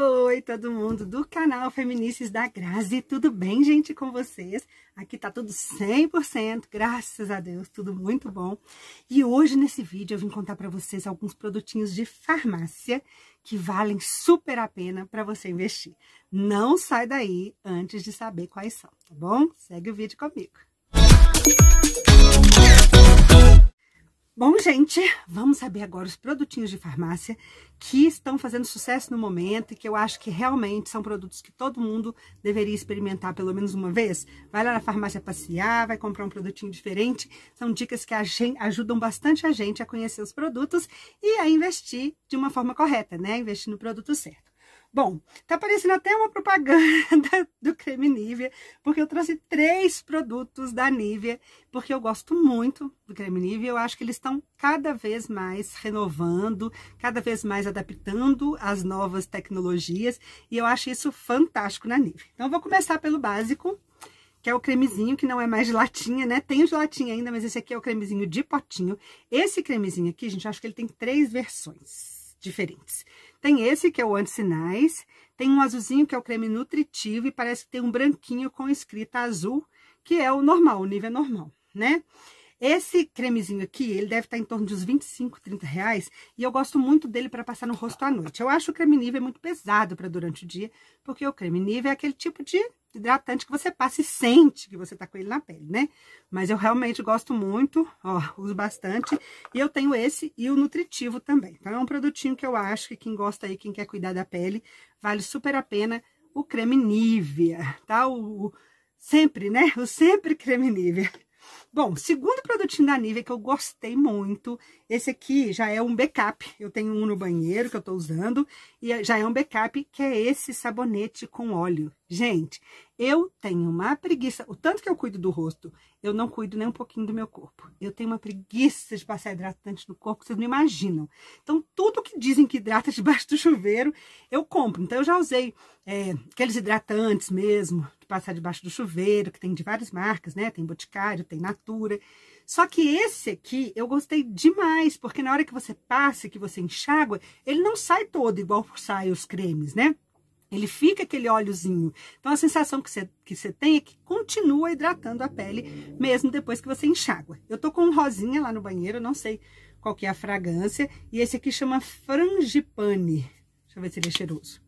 Oi, todo mundo do canal Feminices da Grazi, tudo bem, gente, com vocês? Aqui tá tudo 100%, graças a Deus, tudo muito bom. E hoje, nesse vídeo, eu vim contar para vocês alguns produtinhos de farmácia que valem super a pena para você investir. Não sai daí antes de saber quais são, tá bom? Segue o vídeo comigo. Música Bom, gente, vamos saber agora os produtinhos de farmácia que estão fazendo sucesso no momento e que eu acho que realmente são produtos que todo mundo deveria experimentar pelo menos uma vez. Vai lá na farmácia passear, vai comprar um produtinho diferente. São dicas que ajudam bastante a gente a conhecer os produtos e a investir de uma forma correta, né? Investir no produto certo. Bom, tá parecendo até uma propaganda do creme Nivea, porque eu trouxe três produtos da Nivea, porque eu gosto muito do creme Nivea, eu acho que eles estão cada vez mais renovando, cada vez mais adaptando as novas tecnologias, e eu acho isso fantástico na Nivea. Então, eu vou começar pelo básico, que é o cremezinho, que não é mais de latinha, né? Tem de latinha ainda, mas esse aqui é o cremezinho de potinho. Esse cremezinho aqui, gente, eu acho que ele tem três versões diferentes. Tem esse, que é o Anti-Sinais, tem um azulzinho, que é o creme nutritivo, e parece que tem um branquinho com escrita azul, que é o normal, o nível é normal, né? Esse cremezinho aqui, ele deve estar em torno de uns 25, 30 reais, e eu gosto muito dele para passar no rosto à noite. Eu acho o creme nível muito pesado para durante o dia, porque o creme nível é aquele tipo de hidratante que você passa e sente que você tá com ele na pele, né? Mas eu realmente gosto muito, ó, uso bastante. E eu tenho esse e o nutritivo também. Então, é um produtinho que eu acho que quem gosta aí, quem quer cuidar da pele, vale super a pena o creme Nivea, tá? O, o sempre, né? O sempre creme Nivea. Bom, segundo produtinho da Nivea que eu gostei muito, esse aqui já é um backup. Eu tenho um no banheiro que eu tô usando e já é um backup, que é esse sabonete com óleo. Gente, eu tenho uma preguiça, o tanto que eu cuido do rosto, eu não cuido nem um pouquinho do meu corpo. Eu tenho uma preguiça de passar hidratante no corpo, vocês não imaginam. Então, tudo que dizem que hidrata debaixo do chuveiro, eu compro. Então, eu já usei é, aqueles hidratantes mesmo, passar debaixo do chuveiro, que tem de várias marcas, né? Tem Boticário, tem Natura. Só que esse aqui eu gostei demais, porque na hora que você passa, que você enxágua, ele não sai todo igual saem os cremes, né? Ele fica aquele óleozinho. Então, a sensação que você, que você tem é que continua hidratando a pele, mesmo depois que você enxágua. Eu tô com um rosinha lá no banheiro, não sei qual que é a fragrância. E esse aqui chama Frangipane. Deixa eu ver se ele é cheiroso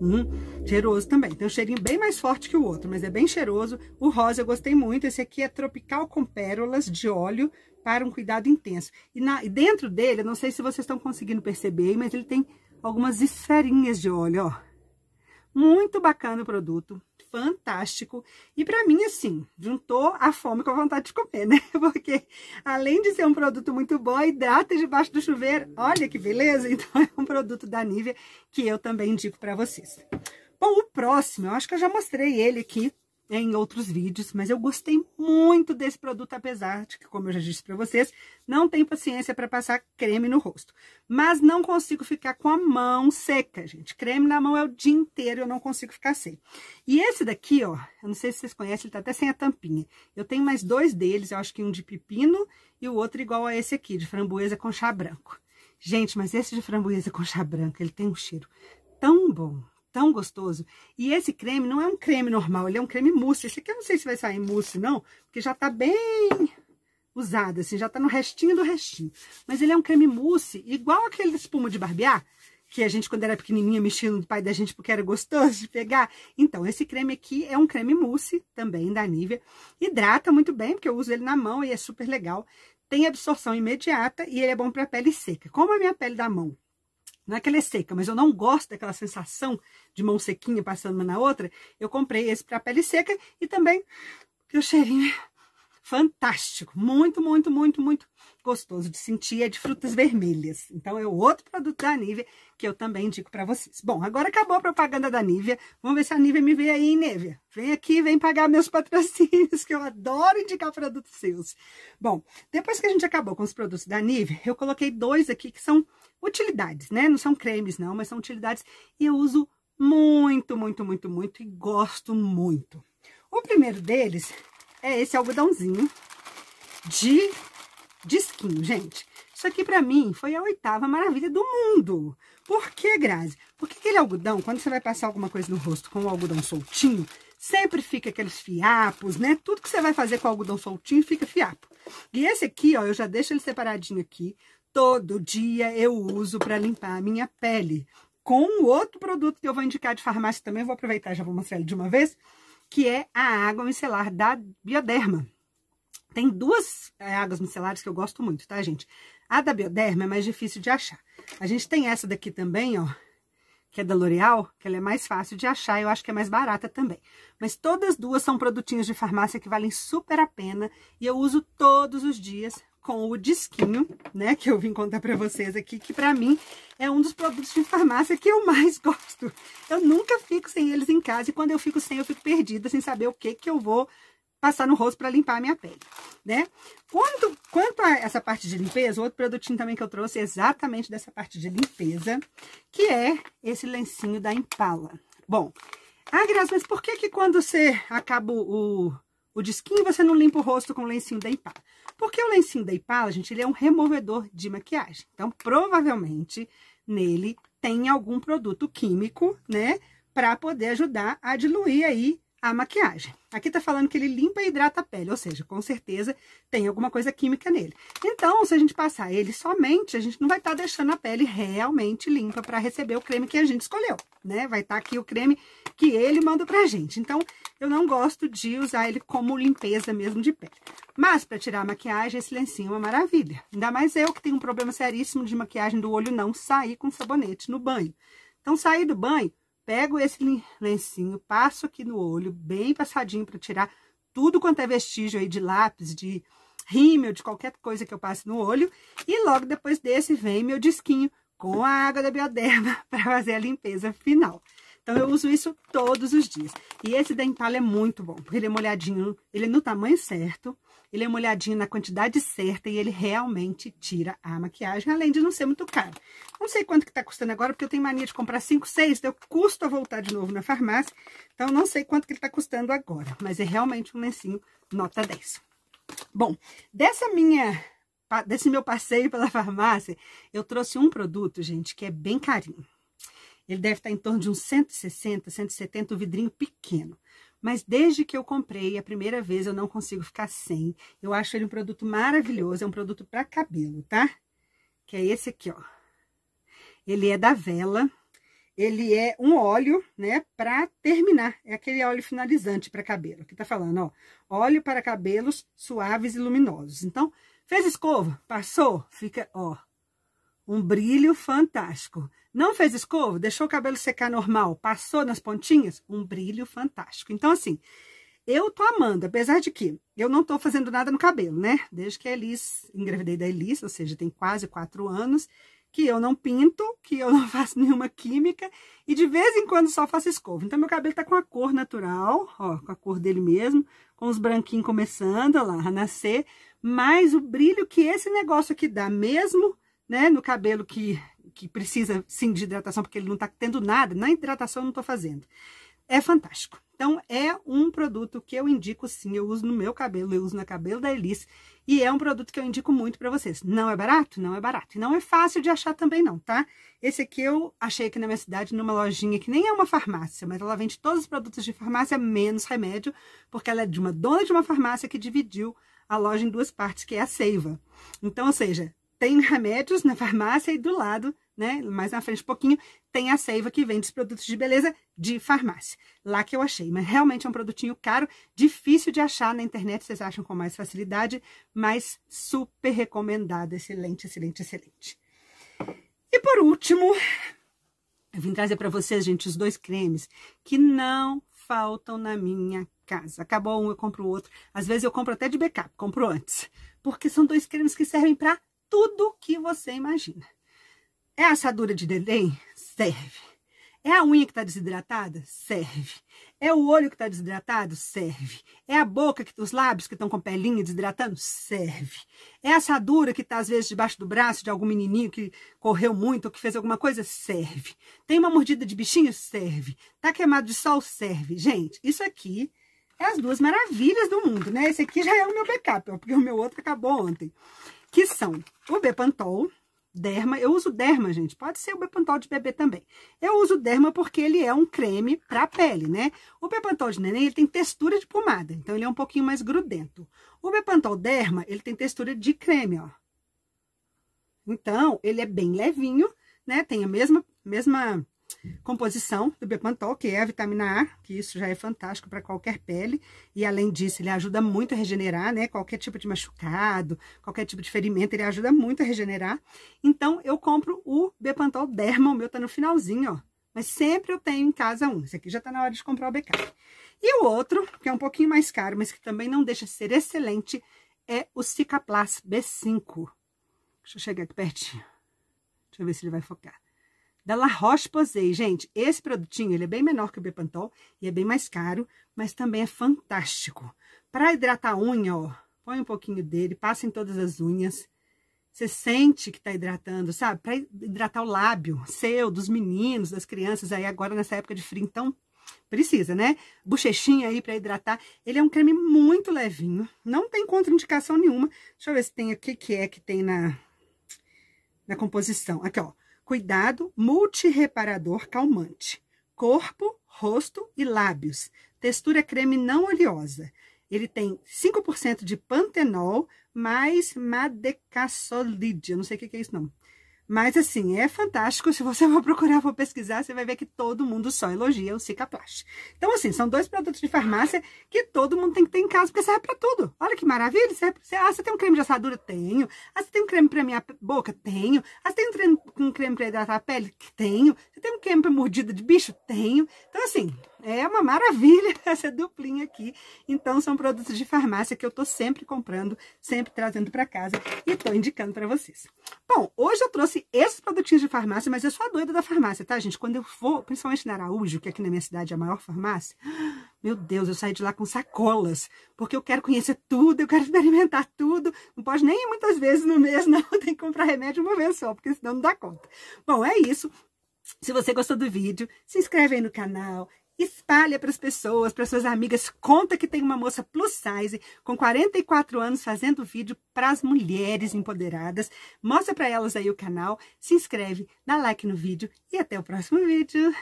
um cheiroso também. Tem um cheirinho bem mais forte que o outro, mas é bem cheiroso. O rosa eu gostei muito. Esse aqui é tropical com pérolas de óleo para um cuidado intenso. E, na, e dentro dele, eu não sei se vocês estão conseguindo perceber, mas ele tem algumas esferinhas de óleo, ó. Muito bacana o produto fantástico. E para mim, assim, juntou a fome com a vontade de comer, né? Porque além de ser um produto muito bom, hidrata debaixo do chuveiro. Olha que beleza! Então é um produto da Nivea que eu também indico para vocês. Bom, o próximo, eu acho que eu já mostrei ele aqui em outros vídeos, mas eu gostei muito desse produto, apesar de que, como eu já disse para vocês, não tenho paciência para passar creme no rosto. Mas não consigo ficar com a mão seca, gente. Creme na mão é o dia inteiro, eu não consigo ficar sem. E esse daqui, ó, eu não sei se vocês conhecem, ele tá até sem a tampinha. Eu tenho mais dois deles, eu acho que um de pepino e o outro igual a esse aqui, de framboesa com chá branco. Gente, mas esse de framboesa com chá branco, ele tem um cheiro tão bom, tão gostoso. E esse creme não é um creme normal, ele é um creme mousse. Esse aqui eu não sei se vai sair mousse, não, porque já tá bem usado, assim, já tá no restinho do restinho. Mas ele é um creme mousse, igual aquele espuma de barbear, que a gente, quando era pequenininha, mexia no pai da gente porque era gostoso de pegar. Então, esse creme aqui é um creme mousse, também, da Nivea. Hidrata muito bem, porque eu uso ele na mão e é super legal. Tem absorção imediata e ele é bom para pele seca. Como a minha pele da mão não é que ela é seca, mas eu não gosto daquela sensação de mão sequinha passando uma na outra. Eu comprei esse para pele seca e também o cheirinho é fantástico. Muito, muito, muito, muito gostoso de sentir. É de frutas vermelhas. Então, é outro produto da Nivea que eu também indico para vocês. Bom, agora acabou a propaganda da Nivea. Vamos ver se a Nivea me vê aí, Nivea. Vem aqui, vem pagar meus patrocínios, que eu adoro indicar produtos seus. Bom, depois que a gente acabou com os produtos da Nivea, eu coloquei dois aqui que são utilidades, né? Não são cremes, não, mas são utilidades. E eu uso muito, muito, muito, muito e gosto muito. O primeiro deles é esse algodãozinho de disquinho, gente. Isso aqui, para mim, foi a oitava maravilha do mundo. Por que, Grazi? Porque aquele algodão, quando você vai passar alguma coisa no rosto com o algodão soltinho, sempre fica aqueles fiapos, né? Tudo que você vai fazer com algodão soltinho fica fiapo. E esse aqui, ó, eu já deixo ele separadinho aqui todo dia eu uso para limpar a minha pele. Com outro produto que eu vou indicar de farmácia também, vou aproveitar já vou mostrar ele de uma vez, que é a água micelar da Bioderma. Tem duas eh, águas micelares que eu gosto muito, tá, gente? A da Bioderma é mais difícil de achar. A gente tem essa daqui também, ó, que é da L'Oreal, que ela é mais fácil de achar, eu acho que é mais barata também. Mas todas duas são produtinhos de farmácia que valem super a pena e eu uso todos os dias com o disquinho, né? Que eu vim contar pra vocês aqui, que pra mim é um dos produtos de farmácia que eu mais gosto. Eu nunca fico sem eles em casa e quando eu fico sem, eu fico perdida, sem saber o que que eu vou passar no rosto para limpar a minha pele, né? Quanto, quanto a essa parte de limpeza, outro produtinho também que eu trouxe é exatamente dessa parte de limpeza, que é esse lencinho da Impala. Bom, ah, Graça, mas por que que quando você acaba o, o disquinho você não limpa o rosto com o lencinho da Impala. Porque o lencinho da Impala, gente, ele é um removedor de maquiagem. Então, provavelmente, nele tem algum produto químico, né? Para poder ajudar a diluir aí a maquiagem. Aqui tá falando que ele limpa e hidrata a pele, ou seja, com certeza tem alguma coisa química nele. Então, se a gente passar ele somente, a gente não vai estar tá deixando a pele realmente limpa para receber o creme que a gente escolheu, né? Vai estar tá aqui o creme que ele manda pra gente. Então, eu não gosto de usar ele como limpeza mesmo de pele. Mas, para tirar a maquiagem, esse lencinho é uma maravilha. Ainda mais eu que tenho um problema seríssimo de maquiagem do olho não sair com sabonete no banho. Então, sair do banho, pego esse lencinho, passo aqui no olho, bem passadinho para tirar tudo quanto é vestígio aí de lápis, de rímel, de qualquer coisa que eu passe no olho. E logo depois desse vem meu disquinho com a água da Bioderma para fazer a limpeza final. Então, eu uso isso todos os dias. E esse dental é muito bom, porque ele é molhadinho, ele é no tamanho certo, ele é molhadinho na quantidade certa e ele realmente tira a maquiagem, além de não ser muito caro. Não sei quanto que tá custando agora, porque eu tenho mania de comprar 5, 6, deu custo a voltar de novo na farmácia. Então, não sei quanto que ele tá custando agora, mas é realmente um lencinho nota 10. Bom, dessa minha desse meu passeio pela farmácia, eu trouxe um produto, gente, que é bem carinho. Ele deve estar em torno de uns 160, 170, o vidrinho pequeno. Mas desde que eu comprei, a primeira vez eu não consigo ficar sem. Eu acho ele um produto maravilhoso, é um produto para cabelo, tá? Que é esse aqui, ó. Ele é da Vela. Ele é um óleo, né, para terminar. É aquele óleo finalizante para cabelo. Aqui tá falando, ó. Óleo para cabelos suaves e luminosos. Então, fez escova, passou, fica, ó, um brilho fantástico. Não fez escova, deixou o cabelo secar normal, passou nas pontinhas, um brilho fantástico. Então, assim, eu tô amando, apesar de que eu não tô fazendo nada no cabelo, né? Desde que a Elis, engravidei da Elis, ou seja, tem quase quatro anos, que eu não pinto, que eu não faço nenhuma química, e de vez em quando só faço escova. Então, meu cabelo tá com a cor natural, ó, com a cor dele mesmo, com os branquinhos começando, ó lá, a nascer, mas o brilho que esse negócio aqui dá mesmo né, no cabelo que, que precisa sim de hidratação, porque ele não está tendo nada, na hidratação eu não estou fazendo. É fantástico. Então, é um produto que eu indico sim, eu uso no meu cabelo, eu uso no cabelo da Elis, e é um produto que eu indico muito para vocês. Não é barato? Não é barato. E não é fácil de achar também não, tá? Esse aqui eu achei aqui na minha cidade, numa lojinha que nem é uma farmácia, mas ela vende todos os produtos de farmácia, menos remédio, porque ela é de uma dona de uma farmácia que dividiu a loja em duas partes, que é a Seiva. Então, ou seja, tem remédios na farmácia e do lado, né, mais na frente um pouquinho, tem a Seiva que vende os produtos de beleza de farmácia. Lá que eu achei, mas realmente é um produtinho caro, difícil de achar na internet, vocês acham com mais facilidade, mas super recomendado, excelente, excelente, excelente. E por último, eu vim trazer para vocês, gente, os dois cremes que não faltam na minha casa. Acabou um, eu compro o outro. Às vezes eu compro até de backup, compro antes. Porque são dois cremes que servem para tudo que você imagina. É a assadura de dedém? Serve. É a unha que está desidratada? Serve. É o olho que está desidratado? Serve. É a boca, que, os lábios que estão com pelinha desidratando? Serve. É a assadura que está, às vezes, debaixo do braço de algum menininho que correu muito ou que fez alguma coisa? Serve. Tem uma mordida de bichinho? Serve. Tá queimado de sol? Serve. Gente, isso aqui é as duas maravilhas do mundo, né? Esse aqui já é o meu backup, porque o meu outro acabou ontem que são o Bepantol, Derma. Eu uso Derma, gente, pode ser o Bepantol de bebê também. Eu uso Derma porque ele é um creme para pele, né? O Bepantol de neném, ele tem textura de pomada, então ele é um pouquinho mais grudento. O Bepantol Derma, ele tem textura de creme, ó. Então, ele é bem levinho, né? Tem a mesma, mesma Composição do Bepantol, que é a vitamina A, que isso já é fantástico para qualquer pele. E além disso, ele ajuda muito a regenerar, né? Qualquer tipo de machucado, qualquer tipo de ferimento, ele ajuda muito a regenerar. Então, eu compro o Bepantol Derma, o meu tá no finalzinho, ó. Mas sempre eu tenho em casa um. Esse aqui já tá na hora de comprar o backup. E o outro, que é um pouquinho mais caro, mas que também não deixa de ser excelente, é o Cicaplas B5. Deixa eu chegar aqui pertinho. Deixa eu ver se ele vai focar da La Roche-Posay. Gente, esse produtinho, ele é bem menor que o Bepantol e é bem mais caro, mas também é fantástico. Para hidratar a unha, ó, põe um pouquinho dele, passa em todas as unhas. Você sente que está hidratando, sabe? Para hidratar o lábio seu, dos meninos, das crianças, aí agora nessa época de frio, então precisa, né? Bochechinha aí para hidratar. Ele é um creme muito levinho, não tem contraindicação nenhuma. Deixa eu ver se tem que que é que tem na, na composição. Aqui, ó. Cuidado multireparador calmante. Corpo, rosto e lábios. Textura creme não oleosa. Ele tem 5% de pantenol mais madecasolide. Eu não sei o que é isso, não. Mas, assim, é fantástico. Se você for procurar, for pesquisar, você vai ver que todo mundo só elogia o Cicaplast. Então, assim, são dois produtos de farmácia que todo mundo tem que ter em casa, porque serve pra tudo. Olha que maravilha. Serve pra... Ah, você tem um creme de assadura? Tenho. Ah, você tem um creme pra minha boca? Tenho. Ah, você tem um creme, um creme pra hidratar a pele? Tenho. Você tem um creme pra mordida de bicho? Tenho. Então, assim, é uma maravilha essa duplinha aqui. Então, são produtos de farmácia que eu tô sempre comprando, sempre trazendo para casa e tô indicando para vocês. Bom, hoje eu trouxe esses produtinhos de farmácia, mas eu sou a doida da farmácia, tá, gente? Quando eu for, principalmente na Araújo, que é aqui na minha cidade é a maior farmácia, meu Deus, eu saio de lá com sacolas, porque eu quero conhecer tudo, eu quero experimentar tudo. Não pode nem ir muitas vezes no mês, não. Tem que comprar remédio uma vez só, porque senão não dá conta. Bom, é isso. Se você gostou do vídeo, se inscreve aí no canal, Espalha para as pessoas, para suas amigas. Conta que tem uma moça plus size com 44 anos fazendo vídeo para as mulheres empoderadas. Mostra para elas aí o canal. Se inscreve, dá like no vídeo e até o próximo vídeo.